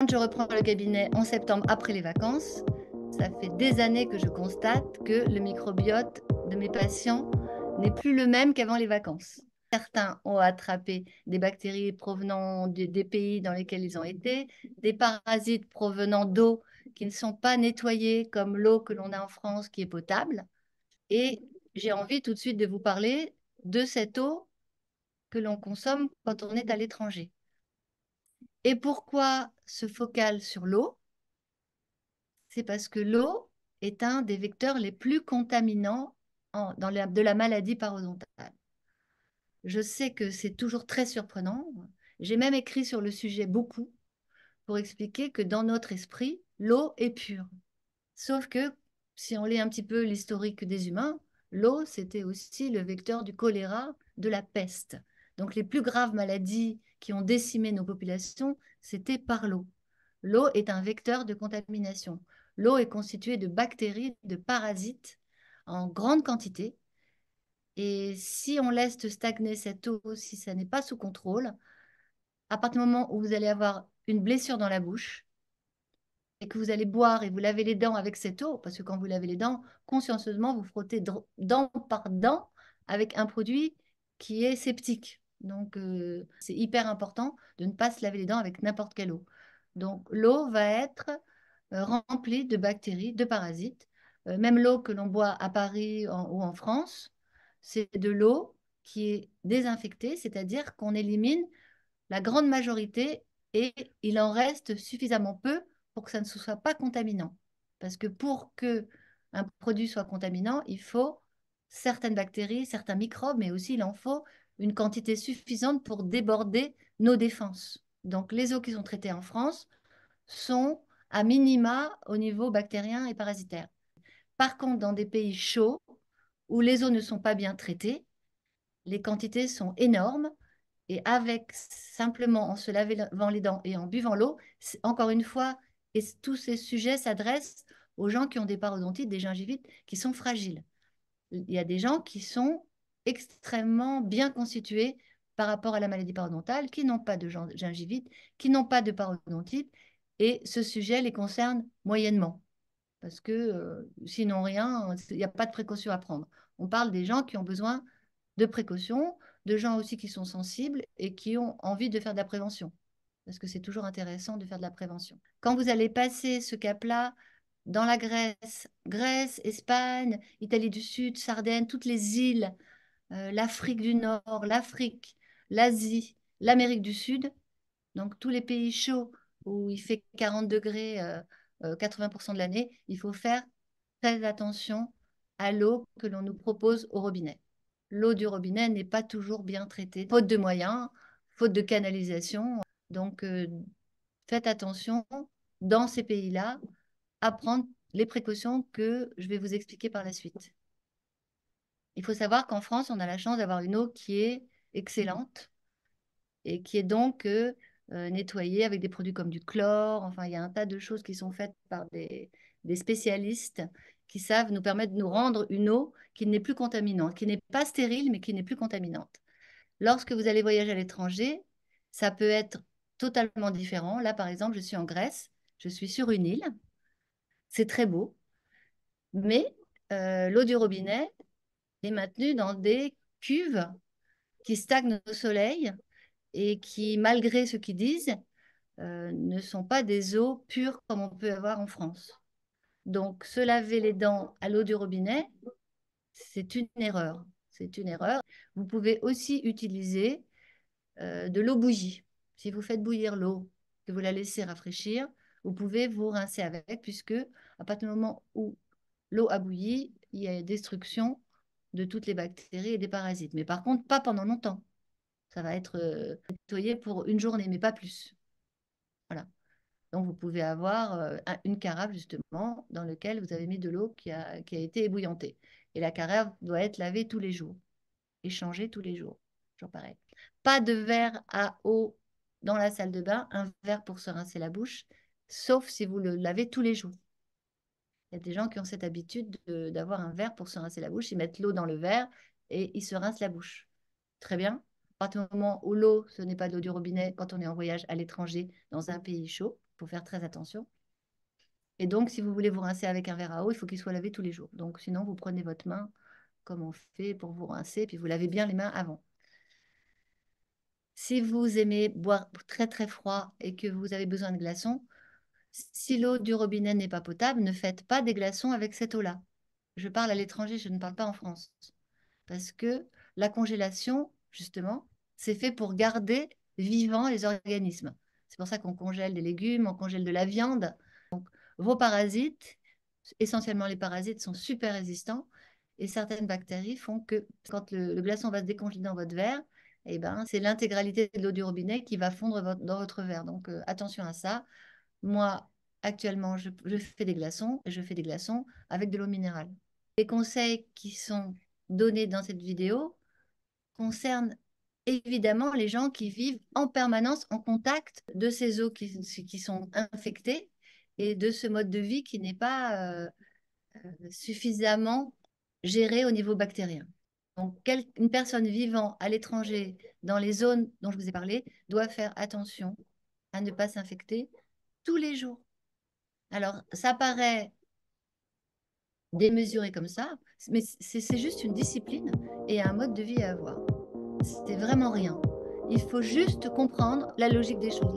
Quand je reprends le cabinet en septembre après les vacances, ça fait des années que je constate que le microbiote de mes patients n'est plus le même qu'avant les vacances. Certains ont attrapé des bactéries provenant des pays dans lesquels ils ont été, des parasites provenant d'eau qui ne sont pas nettoyées comme l'eau que l'on a en France qui est potable. Et j'ai envie tout de suite de vous parler de cette eau que l'on consomme quand on est à l'étranger. Et pourquoi se focal sur l'eau C'est parce que l'eau est un des vecteurs les plus contaminants dans de la maladie parodontale. Je sais que c'est toujours très surprenant. J'ai même écrit sur le sujet beaucoup pour expliquer que dans notre esprit, l'eau est pure. Sauf que si on lit un petit peu l'historique des humains, l'eau, c'était aussi le vecteur du choléra, de la peste. Donc les plus graves maladies qui ont décimé nos populations, c'était par l'eau. L'eau est un vecteur de contamination. L'eau est constituée de bactéries, de parasites en grande quantité. Et si on laisse stagner cette eau, si ça n'est pas sous contrôle, à partir du moment où vous allez avoir une blessure dans la bouche et que vous allez boire et vous lavez les dents avec cette eau, parce que quand vous lavez les dents, consciencieusement, vous frottez dent par dent avec un produit qui est sceptique. Donc, euh, c'est hyper important de ne pas se laver les dents avec n'importe quelle eau. Donc, l'eau va être euh, remplie de bactéries, de parasites. Euh, même l'eau que l'on boit à Paris ou en France, c'est de l'eau qui est désinfectée, c'est-à-dire qu'on élimine la grande majorité et il en reste suffisamment peu pour que ça ne soit pas contaminant. Parce que pour que un produit soit contaminant, il faut certaines bactéries, certains microbes, mais aussi il en faut une quantité suffisante pour déborder nos défenses. Donc les eaux qui sont traitées en France sont à minima au niveau bactérien et parasitaire. Par contre, dans des pays chauds où les eaux ne sont pas bien traitées, les quantités sont énormes et avec simplement en se lavant les dents et en buvant l'eau, encore une fois, et tous ces sujets s'adressent aux gens qui ont des parodontites, des gingivites, qui sont fragiles. Il y a des gens qui sont extrêmement bien constitués par rapport à la maladie parodontale, qui n'ont pas de gingivite, qui n'ont pas de parodontite, et ce sujet les concerne moyennement. Parce que euh, s'ils sinon rien, il n'y a pas de précaution à prendre. On parle des gens qui ont besoin de précautions, de gens aussi qui sont sensibles et qui ont envie de faire de la prévention. Parce que c'est toujours intéressant de faire de la prévention. Quand vous allez passer ce cap-là dans la Grèce, Grèce, Espagne, Italie du Sud, Sardaigne, toutes les îles euh, l'Afrique du Nord, l'Afrique, l'Asie, l'Amérique du Sud, donc tous les pays chauds où il fait 40 degrés 80% euh, euh, de l'année, il faut faire très attention à l'eau que l'on nous propose au robinet. L'eau du robinet n'est pas toujours bien traitée, faute de moyens, faute de canalisation. Donc faites attention dans ces pays-là à prendre les précautions que je vais vous expliquer par la suite. Il faut savoir qu'en France, on a la chance d'avoir une eau qui est excellente et qui est donc euh, euh, nettoyée avec des produits comme du chlore. Enfin, il y a un tas de choses qui sont faites par des, spécialistes qui savent nous permettre de nous rendre une eau qui n'est plus contaminante, qui n'est pas stérile, mais qui n'est plus contaminante. Lorsque vous allez voyager à l'étranger, ça peut être totalement différent. Là, par exemple, je suis en Grèce, je suis sur une île, c'est très beau, mais euh, l'eau du robinet, est maintenu dans des cuves qui stagnent au soleil et qui, malgré ce qu'ils disent, euh, ne sont pas des eaux pures comme on peut avoir en France. Donc, se laver les dents à l'eau du robinet, c'est une erreur. C'est une erreur. Vous pouvez aussi utiliser euh, de l'eau bouillie. Si vous faites bouillir l'eau, que vous la laissez rafraîchir, vous pouvez vous rincer avec, puisque à partir du moment où l'eau a bouilli, il y a destruction de toutes les bactéries et des parasites. Mais par contre, pas pendant longtemps. Ça va être euh, nettoyé pour une journée, mais pas plus. Voilà. Donc, vous pouvez avoir euh, une carafe, justement, dans laquelle vous avez mis de l'eau qui a, été ébouillantée. Et la carafe doit être lavée tous les jours et changée tous les jours. j'en pareil. Pas de verre à eau dans la salle de bain, un verre pour se rincer la bouche, sauf si vous le lavez tous les jours. Il y a des gens qui ont cette habitude d'avoir un verre pour se rincer la bouche. Ils mettent l'eau dans le verre et ils se rincent la bouche. Très bien. À partir du moment où l'eau, ce n'est pas de l'eau du robinet, quand on est en voyage à l'étranger, dans un pays chaud, il faut faire très attention. Et donc, si vous voulez vous rincer avec un verre à eau, il faut qu'il soit lavé tous les jours. Donc, sinon, vous prenez votre main comme on fait pour vous rincer, puis vous lavez bien les mains avant. Si vous aimez boire très très froid et que vous avez besoin de glaçons, si l'eau du robinet n'est pas potable, ne faites pas des glaçons avec cette eau-là. Je parle à l'étranger, je ne parle pas en France. Parce que la congélation, justement, c'est fait pour garder vivants les organismes. C'est pour ça qu'on congèle des légumes, on congèle de la viande. Donc, vos parasites, essentiellement les parasites, sont super résistants. Et certaines bactéries font que quand le, glaçon va se décongeler dans votre verre, eh ben, c'est l'intégralité de l'eau du robinet qui va fondre dans votre verre. Donc euh, attention à ça. Moi, actuellement, je, fais des glaçons et je fais des glaçons avec de l'eau minérale. Les conseils qui sont donnés dans cette vidéo concernent évidemment les gens qui vivent en permanence en contact de ces eaux qui, sont infectées et de ce mode de vie qui n'est pas euh, euh, suffisamment géré au niveau bactérien. Donc, une personne vivant à l'étranger dans les zones dont je vous ai parlé doit faire attention à ne pas s'infecter tous les jours. Alors, ça paraît démesuré comme ça, mais c'est juste une discipline et un mode de vie à avoir. C'était vraiment rien. Il faut juste comprendre la logique des choses.